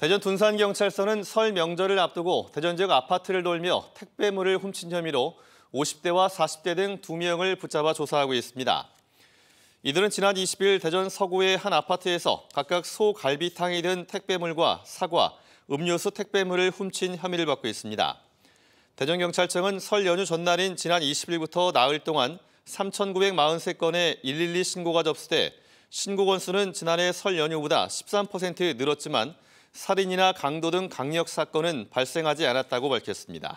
대전 둔산경찰서는 설 명절을 앞두고 대전 지역 아파트를 돌며 택배물을 훔친 혐의로 50대와 40대 등 2명을 붙잡아 조사하고 있습니다. 이들은 지난 20일 대전 서구의 한 아파트에서 각각 소 갈비탕이 든 택배물과 사과, 음료수 택배물을 훔친 혐의를 받고 있습니다. 대전경찰청은 설 연휴 전날인 지난 20일부터 나흘 동안 3,943건의 112 신고가 접수돼 신고 건수는 지난해 설 연휴보다 13% 늘었지만 살인이나 강도 등 강력 사건은 발생하지 않았다고 밝혔습니다.